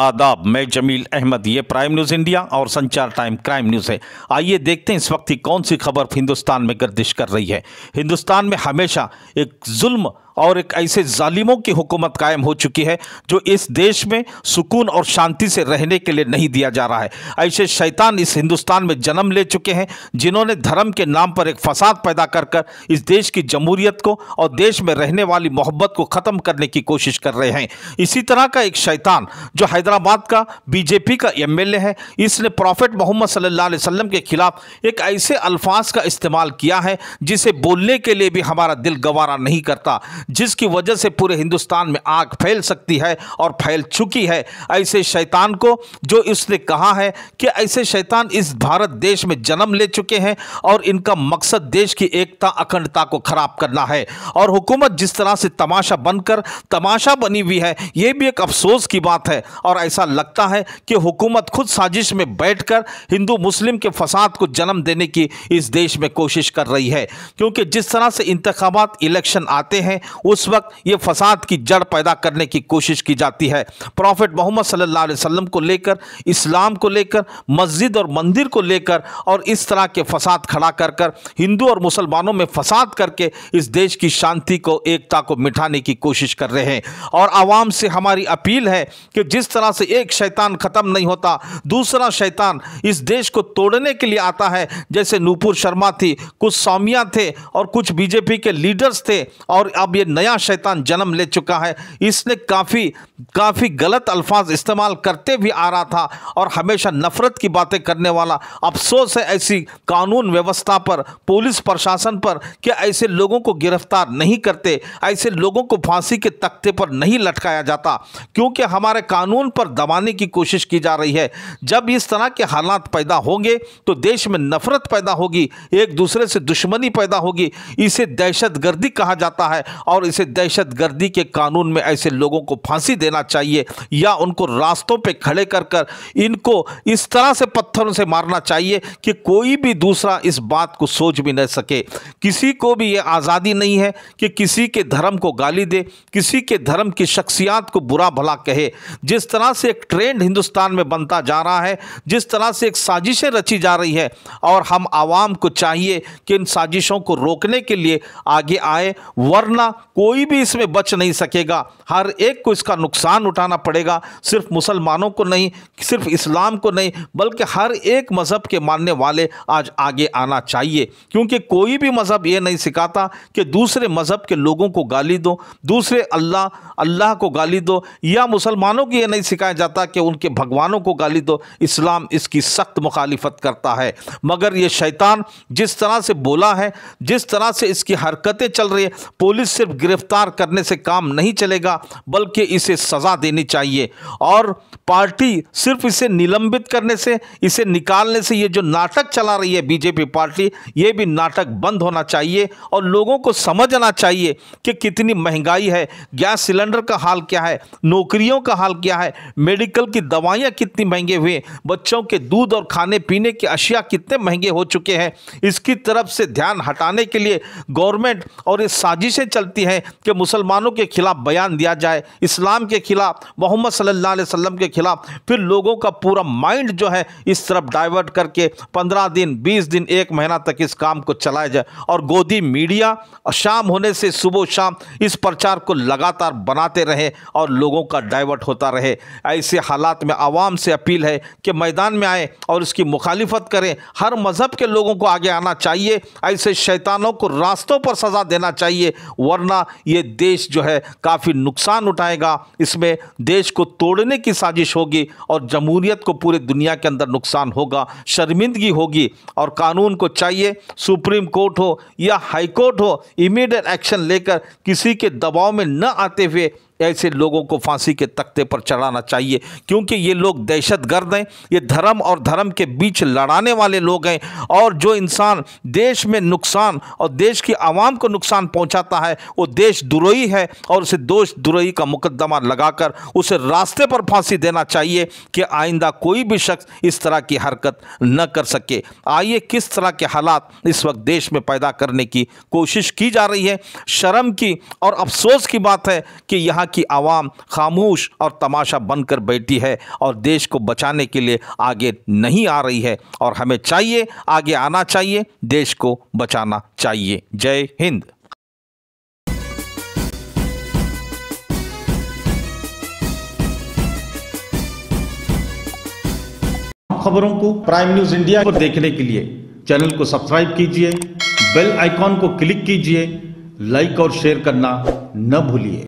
आदाब मैं जमील अहमद ये प्राइम न्यूज़ इंडिया और संचार टाइम क्राइम न्यूज़ है आइए देखते हैं इस वक्त की कौन सी खबर हिंदुस्तान में गर्दिश कर रही है हिंदुस्तान में हमेशा एक जुल्म और एक ऐसे जालिमों की हुकूमत कायम हो चुकी है जो इस देश में सुकून और शांति से रहने के लिए नहीं दिया जा रहा है ऐसे शैतान इस हिंदुस्तान में जन्म ले चुके हैं जिन्होंने धर्म के नाम पर एक फसाद पैदा कर कर इस देश की जमहूरियत को और देश में रहने वाली मोहब्बत को ख़त्म करने की कोशिश कर रहे हैं इसी तरह का एक शैतान जो हैदराबाद का बीजेपी का एम है इसने प्रॉफिट मोहम्मद सल्ला वसम के खिलाफ एक ऐसे अल्फाज का इस्तेमाल किया है जिसे बोलने के लिए भी हमारा दिल गवारा नहीं करता जिसकी वजह से पूरे हिंदुस्तान में आग फैल सकती है और फैल चुकी है ऐसे शैतान को जो इसने कहा है कि ऐसे शैतान इस भारत देश में जन्म ले चुके हैं और इनका मकसद देश की एकता अखंडता को खराब करना है और हुकूमत जिस तरह से तमाशा बनकर तमाशा बनी हुई है ये भी एक अफसोस की बात है और ऐसा लगता है कि हुकूमत खुद साजिश में बैठकर हिंदू मुस्लिम के फसाद को जन्म देने की इस देश में कोशिश कर रही है क्योंकि जिस तरह से इंतबात इलेक्शन आते हैं उस वक्त ये फसाद की जड़ पैदा करने की कोशिश की जाती है प्रॉफिट मोहम्मद सल्लल्लाहु अलैहि वसल्लम को लेकर इस्लाम को लेकर मस्जिद और मंदिर को लेकर और इस तरह के फसाद खड़ा कर कर हिंदू और मुसलमानों में फसाद करके इस देश की शांति को एकता को मिठाने की कोशिश कर रहे हैं और आवाम से हमारी अपील है कि जिस तरह से एक शैतान ख़त्म नहीं होता दूसरा शैतान इस देश को तोड़ने के लिए आता है जैसे नूपुर शर्मा थी कुछ सौमिया थे और कुछ बीजेपी के लीडर्स थे और अब ये ये नया शैतान जन्म ले चुका है इसने काफ़ी काफ़ी गलत अल्फाज इस्तेमाल करते भी आ रहा था और हमेशा नफ़रत की बातें करने वाला अफसोस है ऐसी कानून व्यवस्था पर पुलिस प्रशासन पर कि ऐसे लोगों को गिरफ्तार नहीं करते ऐसे लोगों को फांसी के तख्ते पर नहीं लटकाया जाता क्योंकि हमारे कानून पर दबाने की कोशिश की जा रही है जब इस तरह के हालात पैदा होंगे तो देश में नफ़रत पैदा होगी एक दूसरे से दुश्मनी पैदा होगी इसे दहशत गर्दी कहा जाता है और इसे दहशत गर्दी के कानून में ऐसे लोगों को फांसी देना चाहिए या उनको रास्तों पे खड़े कर कर इनको इस तरह से पत्थरों से मारना चाहिए कि कोई भी दूसरा इस बात को सोच भी नहीं सके किसी को भी ये आज़ादी नहीं है कि किसी के धर्म को गाली दे किसी के धर्म की शख्सियात को बुरा भला कहे जिस तरह से एक ट्रेंड हिंदुस्तान में बनता जा रहा है जिस तरह से एक साजिशें रची जा रही है और हम आवाम को चाहिए कि इन साजिशों को रोकने के लिए आगे आए वरना कोई भी इसमें बच नहीं सकेगा हर एक को इसका नुकसान उठाना पड़ेगा सिर्फ मुसलमानों को नहीं सिर्फ इस्लाम को नहीं बल्कि हर एक मज़हब के मानने वाले आज आगे आना चाहिए क्योंकि कोई भी मज़हब ये नहीं सिखाता कि दूसरे मज़हब के लोगों को गाली दो दूसरे अल्लाह अल्लाह को गाली दो या मुसलमानों को ये नहीं सिखाया जाता कि उनके भगवानों को गाली दो इस्लाम इसकी सख्त मुखालिफत करता है मगर ये शैतान जिस तरह से बोला है जिस तरह से इसकी हरकतें चल रही है पुलिस सिर्फ सिर्फ गिरफ्तार करने से काम नहीं चलेगा बल्कि इसे सज़ा देनी चाहिए और पार्टी सिर्फ इसे निलंबित करने से इसे निकालने से ये जो नाटक चला रही है बीजेपी पार्टी ये भी नाटक बंद होना चाहिए और लोगों को समझना चाहिए कि कितनी महंगाई है गैस सिलेंडर का हाल क्या है नौकरियों का हाल क्या है मेडिकल की दवाइयाँ कितनी महंगे हुए बच्चों के दूध और खाने पीने की अशिया कितने महंगे हो चुके हैं इसकी तरफ से ध्यान हटाने के लिए गवर्नमेंट और ये साजिशें चलती चाहती हैं कि मुसलमानों के ख़िलाफ़ बयान दिया जाए इस्लाम के ख़िलाफ़ मोहम्मद सल्लल्लाहु अलैहि वसल्लम के ख़िलाफ़ फिर लोगों का पूरा माइंड जो है इस तरफ डाइवर्ट करके पंद्रह दिन बीस दिन एक महीना तक इस काम को चलाया जाए और गोदी मीडिया शाम होने से सुबह शाम इस प्रचार को लगातार बनाते रहे और लोगों का डाइवर्ट होता रहे ऐसे हालात में आवाम से अपील है कि मैदान में आए और इसकी मुखालिफत करें हर मज़हब के लोगों को आगे आना चाहिए ऐसे शैतानों को रास्तों पर सज़ा देना चाहिए वर वरना ये देश जो है काफ़ी नुकसान उठाएगा इसमें देश को तोड़ने की साजिश होगी और जमहूरियत को पूरे दुनिया के अंदर नुकसान होगा शर्मिंदगी होगी और कानून को चाहिए सुप्रीम कोर्ट हो या हाई कोर्ट हो इमीडिएट एक्शन लेकर किसी के दबाव में न आते हुए ऐसे लोगों को फांसी के तख्ते पर चढ़ाना चाहिए क्योंकि ये लोग दहशत गर्द हैं ये धर्म और धर्म के बीच लड़ाने वाले लोग हैं और जो इंसान देश में नुकसान और देश की आवाम को नुकसान पहुंचाता है वो देश द्रोही है और उसे दोष द्रोही का मुकदमा लगाकर उसे रास्ते पर फांसी देना चाहिए कि आइंदा कोई भी शख्स इस तरह की हरकत न कर सके आइए किस तरह के हालात इस वक्त देश में पैदा करने की कोशिश की जा रही है शर्म की और अफसोस की बात है कि यहाँ यहाँ की आवाम खामोश और तमाशा बनकर बैठी है और देश को बचाने के लिए आगे नहीं आ रही है और हमें चाहिए आगे आना चाहिए देश को बचाना चाहिए जय हिंद खबरों को प्राइम न्यूज इंडिया को देखने के लिए चैनल को सब्सक्राइब कीजिए बेल आइकॉन को क्लिक कीजिए लाइक और शेयर करना न भूलिए